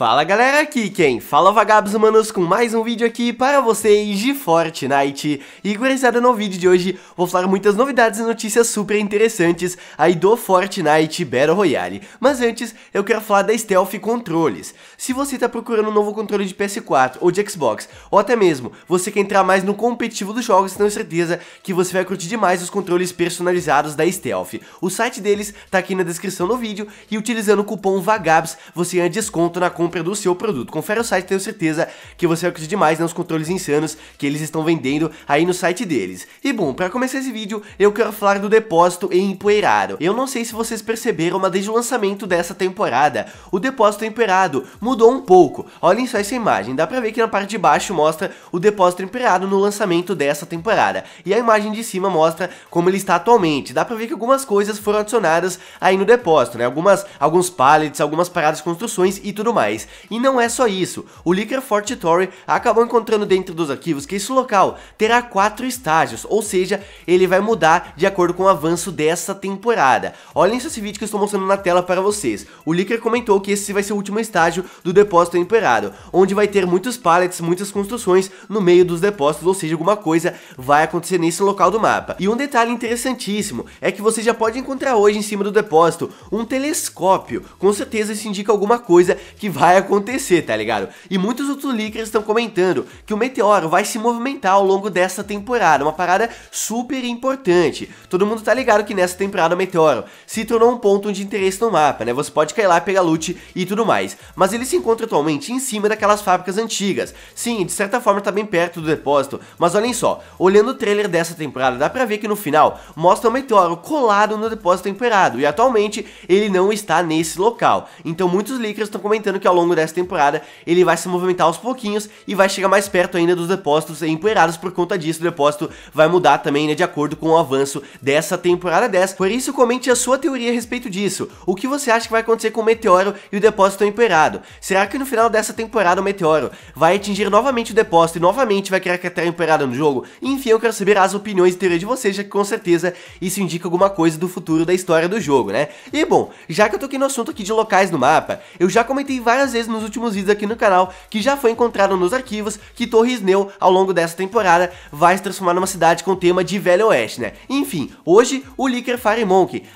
Fala galera, aqui quem fala vagabos humanos com mais um vídeo aqui para vocês de Fortnite E gurizada, no vídeo de hoje vou falar muitas novidades e notícias super interessantes aí do Fortnite Battle Royale Mas antes, eu quero falar da Stealth Controles Se você está procurando um novo controle de PS4 ou de Xbox Ou até mesmo, você quer entrar mais no competitivo dos jogos, tenho certeza que você vai curtir demais os controles personalizados da Stealth O site deles está aqui na descrição do vídeo e utilizando o cupom VAGABS você ganha desconto na compra perdeu o seu produto. Confere o site, tenho certeza que você vai curtir demais nos né, controles insanos que eles estão vendendo aí no site deles. E bom, para começar esse vídeo, eu quero falar do depósito em empoeirado. Eu não sei se vocês perceberam, mas desde o lançamento dessa temporada, o depósito empoeirado mudou um pouco. Olhem só essa imagem, dá pra ver que na parte de baixo mostra o depósito empoeirado no lançamento dessa temporada. E a imagem de cima mostra como ele está atualmente. Dá pra ver que algumas coisas foram adicionadas aí no depósito, né? Algumas, alguns pallets, algumas paradas de construções e tudo mais mais. E não é só isso, o Licker Fortitory acabou encontrando dentro dos arquivos que esse local terá quatro estágios, ou seja, ele vai mudar de acordo com o avanço dessa temporada. Olhem esse vídeo que eu estou mostrando na tela para vocês. O Licker comentou que esse vai ser o último estágio do depósito temperado, onde vai ter muitos pallets, muitas construções no meio dos depósitos, ou seja, alguma coisa vai acontecer nesse local do mapa. E um detalhe interessantíssimo é que você já pode encontrar hoje em cima do depósito um telescópio, com certeza isso indica alguma coisa que vai vai acontecer, tá ligado? E muitos outros leakers estão comentando que o meteoro vai se movimentar ao longo dessa temporada, uma parada super importante. Todo mundo tá ligado que nessa temporada o meteoro se tornou um ponto de interesse no mapa, né? Você pode cair lá, pegar loot e tudo mais. Mas ele se encontra atualmente em cima daquelas fábricas antigas. Sim, de certa forma tá bem perto do depósito, mas olhem só, olhando o trailer dessa temporada, dá pra ver que no final mostra o meteoro colado no depósito temperado e atualmente ele não está nesse local. Então muitos leakers estão comentando que ao longo dessa temporada ele vai se movimentar aos pouquinhos e vai chegar mais perto ainda dos depósitos empoeirados. Por conta disso, o depósito vai mudar também, né, de acordo com o avanço dessa temporada 10. Por isso, comente a sua teoria a respeito disso. O que você acha que vai acontecer com o meteoro e o depósito empoeirado? Será que no final dessa temporada o meteoro vai atingir novamente o depósito e novamente vai criar cratera empoeirada no jogo? Enfim, eu quero saber as opiniões e teoria de vocês, já que com certeza isso indica alguma coisa do futuro da história do jogo, né? E bom, já que eu toquei no assunto aqui de locais no mapa, eu já comentei várias várias vezes nos últimos vídeos aqui no canal que já foi encontrado nos arquivos que Torres Neu, ao longo dessa temporada, vai se transformar numa cidade com tema de Velho Oeste, né? Enfim, hoje o Licker Fire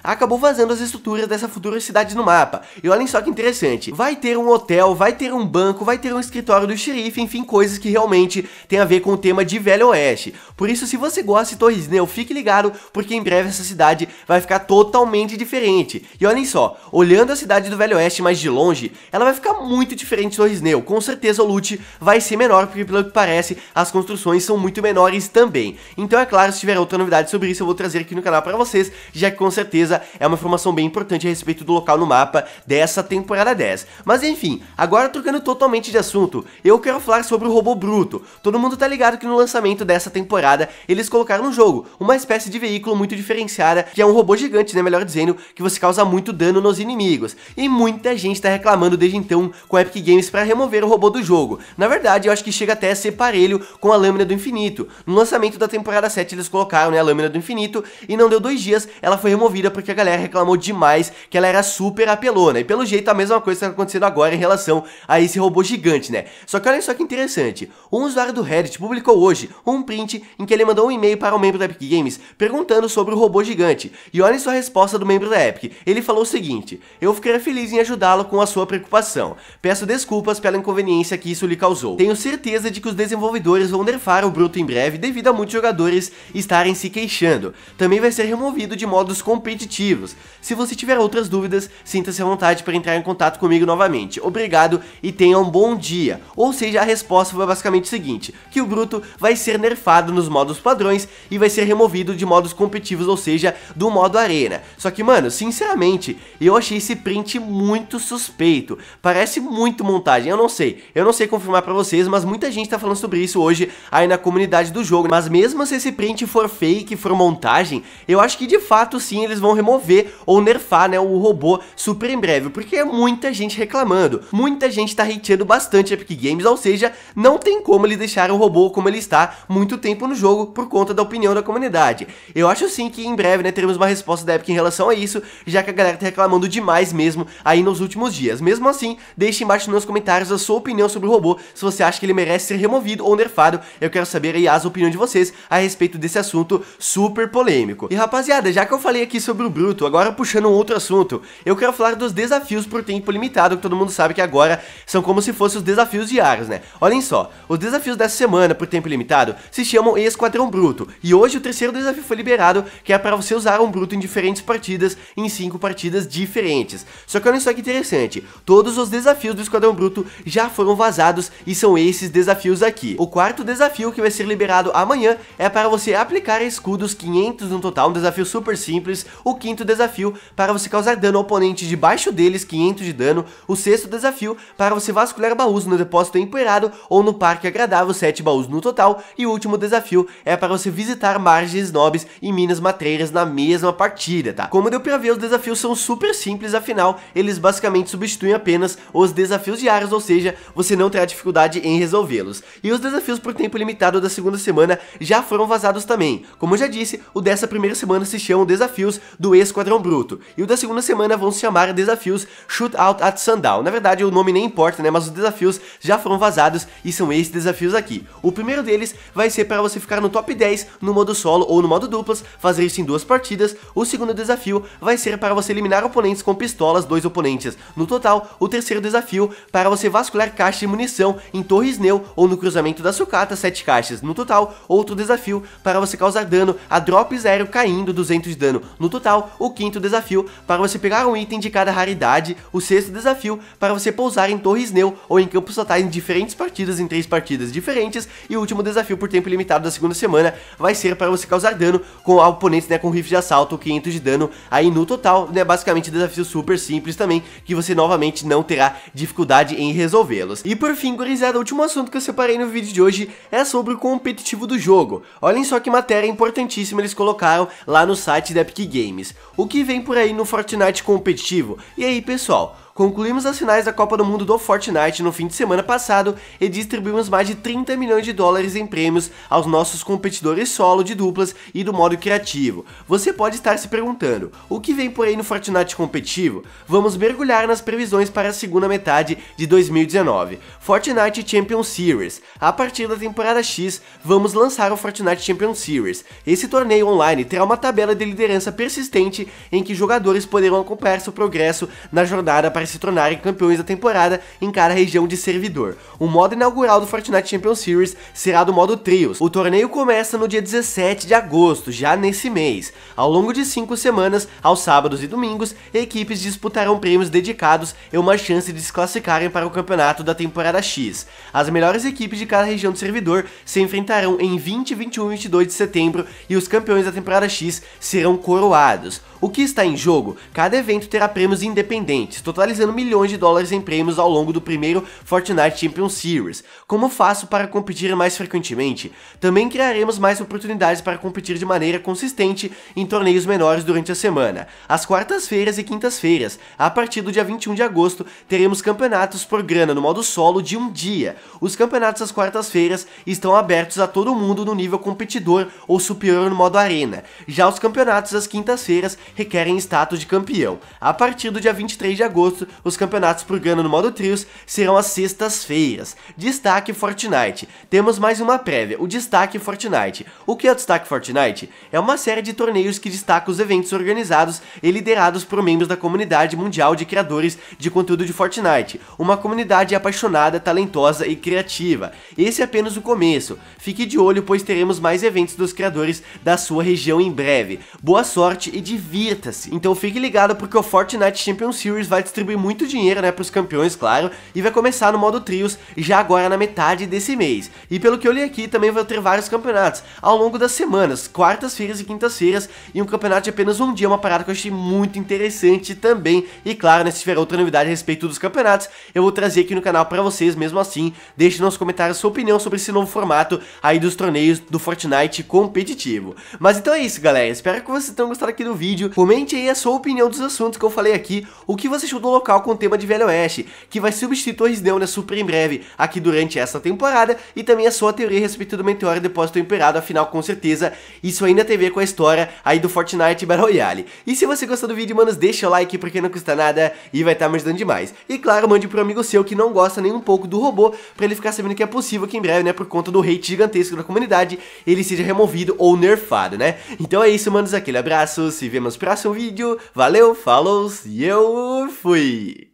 acabou vazando as estruturas dessa futura cidade no mapa. E olhem só que interessante, vai ter um hotel, vai ter um banco, vai ter um escritório do xerife, enfim, coisas que realmente tem a ver com o tema de Velho Oeste. Por isso, se você gosta de Torres Neu, fique ligado, porque em breve essa cidade vai ficar totalmente diferente. E olhem só, olhando a cidade do Velho Oeste mais de longe, ela vai ficar muito diferente do Isneu. Com certeza o loot vai ser menor, porque pelo que parece, as construções são muito menores também. Então é claro, se tiver outra novidade sobre isso, eu vou trazer aqui no canal pra vocês, já que com certeza é uma informação bem importante a respeito do local no mapa dessa temporada 10. Mas enfim, agora trocando totalmente de assunto, eu quero falar sobre o robô bruto. Todo mundo tá ligado que no lançamento dessa temporada, eles colocaram no jogo uma espécie de veículo muito diferenciada, que é um robô gigante, né, melhor dizendo, que você causa muito dano nos inimigos. E muita gente tá reclamando desde então com a Epic Games para remover o robô do jogo. Na verdade, eu acho que chega até a ser parelho com a Lâmina do Infinito. No lançamento da temporada 7 eles colocaram né, a Lâmina do Infinito e não deu dois dias, ela foi removida porque a galera reclamou demais que ela era super apelona. E pelo jeito a mesma coisa está acontecendo agora em relação a esse robô gigante, né? Só que olha só que interessante, um usuário do Reddit publicou hoje um print em que ele mandou um e-mail para um membro da Epic Games perguntando sobre o robô gigante. E olha só a resposta do membro da Epic. Ele falou o seguinte, eu ficaria feliz em ajudá-lo com a sua preocupação. Peço desculpas pela inconveniência que isso lhe causou. Tenho certeza de que os desenvolvedores vão nerfar o Bruto em breve devido a muitos jogadores estarem se queixando. Também vai ser removido de modos competitivos. Se você tiver outras dúvidas, sinta-se à vontade para entrar em contato comigo novamente. Obrigado e tenha um bom dia. Ou seja, a resposta foi basicamente o seguinte, que o Bruto vai ser nerfado nos modos padrões e vai ser removido de modos competitivos, ou seja, do modo arena. Só que, mano, sinceramente, eu achei esse print muito suspeito. Parece parece muito montagem, eu não sei. Eu não sei confirmar pra vocês, mas muita gente tá falando sobre isso hoje aí na comunidade do jogo. Mas mesmo se esse print for fake, for montagem, eu acho que de fato sim eles vão remover ou nerfar, né, o robô super em breve. Porque é muita gente reclamando, muita gente tá hateando bastante Epic Games, ou seja, não tem como ele deixar o robô como ele está muito tempo no jogo por conta da opinião da comunidade. Eu acho sim que em breve, né, teremos uma resposta da Epic em relação a isso, já que a galera tá reclamando demais mesmo aí nos últimos dias. Mesmo assim, Deixe embaixo nos comentários a sua opinião sobre o robô, se você acha que ele merece ser removido ou nerfado. Eu quero saber aí as opiniões de vocês a respeito desse assunto super polêmico. E rapaziada, já que eu falei aqui sobre o Bruto, agora puxando um outro assunto, eu quero falar dos desafios por tempo limitado, que todo mundo sabe que agora são como se fossem os desafios diários, né? Olhem só, os desafios dessa semana por tempo limitado se chamam Esquadrão Bruto, e hoje o terceiro desafio foi liberado, que é para você usar um Bruto em diferentes partidas, em cinco partidas diferentes. Só que olha só que interessante, todos os desafios do Esquadrão Bruto já foram vazados e são esses desafios aqui. O quarto desafio que vai ser liberado amanhã é para você aplicar escudos 500 no total, um desafio super simples. O quinto desafio para você causar dano ao oponente debaixo deles, 500 de dano. O sexto desafio para você vasculhar baús no depósito empoeirado ou no parque agradável, 7 baús no total. E o último desafio é para você visitar margens nobres e minas matreiras na mesma partida, tá? Como deu pra ver, os desafios são super simples, afinal, eles basicamente substituem apenas os desafios diários, ou seja, você não terá dificuldade em resolvê-los. E os desafios por tempo limitado da segunda semana já foram vazados também. Como eu já disse, o dessa primeira semana se chamam Desafios do Esquadrão Bruto, e o da segunda semana vão se chamar Desafios Shootout at Sundown. Na verdade, o nome nem importa, né, mas os desafios já foram vazados e são esses desafios aqui. O primeiro deles vai ser para você ficar no top 10 no modo solo ou no modo duplas, fazer isso em duas partidas. O segundo desafio vai ser para você eliminar oponentes com pistolas, dois oponentes no total. O terceiro terceiro desafio para você vasculhar caixa de munição em Torres Neu ou no cruzamento da sucata 7 caixas. No total, outro desafio para você causar dano a drop zero caindo 200 de dano. No total, o quinto desafio para você pegar um item de cada raridade. O sexto desafio para você pousar em Torres Neu ou em campos totais em diferentes partidas em três partidas diferentes. E o último desafio por tempo limitado da segunda semana vai ser para você causar dano com oponentes né, com rifle de assalto 500 de dano aí no total, né, basicamente desafio super simples também, que você novamente não terá terá dificuldade em resolvê-los. E por fim, gurizada, o último assunto que eu separei no vídeo de hoje é sobre o competitivo do jogo. Olhem só que matéria importantíssima eles colocaram lá no site da Epic Games. O que vem por aí no Fortnite competitivo? E aí, pessoal? concluímos as finais da Copa do Mundo do Fortnite no fim de semana passado e distribuímos mais de 30 milhões de dólares em prêmios aos nossos competidores solo de duplas e do modo criativo. Você pode estar se perguntando, o que vem por aí no Fortnite competitivo? Vamos mergulhar nas previsões para a segunda metade de 2019. Fortnite Champion Series. A partir da temporada X, vamos lançar o Fortnite Champion Series. Esse torneio online terá uma tabela de liderança persistente em que jogadores poderão acompanhar seu progresso na jornada para para se tornarem campeões da temporada em cada região de servidor. O modo inaugural do Fortnite Champions Series será do modo Trios. O torneio começa no dia 17 de agosto, já nesse mês. Ao longo de cinco semanas, aos sábados e domingos, equipes disputarão prêmios dedicados e uma chance de se classificarem para o campeonato da temporada X. As melhores equipes de cada região de servidor se enfrentarão em 20, 21 e 22 de setembro e os campeões da temporada X serão coroados. O que está em jogo? Cada evento terá prêmios independentes, totalizando totalizando milhões de dólares em prêmios ao longo do primeiro Fortnite Champion Series. Como faço para competir mais frequentemente? Também criaremos mais oportunidades para competir de maneira consistente em torneios menores durante a semana. Às quartas-feiras e quintas-feiras, a partir do dia 21 de agosto, teremos campeonatos por grana no modo solo de um dia. Os campeonatos às quartas-feiras estão abertos a todo mundo no nível competidor ou superior no modo arena. Já os campeonatos às quintas-feiras requerem status de campeão. A partir do dia 23 de agosto, os campeonatos pro Gano no modo trios serão às sextas-feiras. Destaque Fortnite. Temos mais uma prévia, o Destaque Fortnite. O que é o Destaque Fortnite? É uma série de torneios que destaca os eventos organizados e liderados por membros da comunidade mundial de criadores de conteúdo de Fortnite. Uma comunidade apaixonada, talentosa e criativa. Esse é apenas o começo. Fique de olho, pois teremos mais eventos dos criadores da sua região em breve. Boa sorte e divirta-se. Então fique ligado porque o Fortnite Champion Series vai distribuir muito dinheiro, né, pros campeões, claro, e vai começar no modo trios já agora na metade desse mês. E pelo que eu li aqui, também vai ter vários campeonatos ao longo das semanas, quartas-feiras e quintas-feiras, e um campeonato de apenas um dia, uma parada que eu achei muito interessante também. E claro, né, se tiver outra novidade a respeito dos campeonatos, eu vou trazer aqui no canal para vocês, mesmo assim, deixe nos comentários sua opinião sobre esse novo formato aí dos torneios do Fortnite competitivo. Mas então é isso, galera, espero que vocês tenham gostado aqui do vídeo, comente aí a sua opinião dos assuntos que eu falei aqui, o que você achou do local com tema de Velho Oeste, que vai substituir o Risdeu na né, Super em breve, aqui durante essa temporada, e também a sua teoria a respeito do Meteoro e Depósito Imperado, afinal, com certeza, isso ainda tem a ver com a história aí do Fortnite Battle Royale. E se você gostou do vídeo, manos, deixa o like, porque não custa nada e vai estar tá me ajudando demais. E claro, mande pro amigo seu que não gosta nem um pouco do robô, pra ele ficar sabendo que é possível que em breve, né, por conta do hate gigantesco da comunidade, ele seja removido ou nerfado, né? Então é isso, manos, aquele abraço, se vemos no próximo vídeo, valeu, falou e eu fui! foi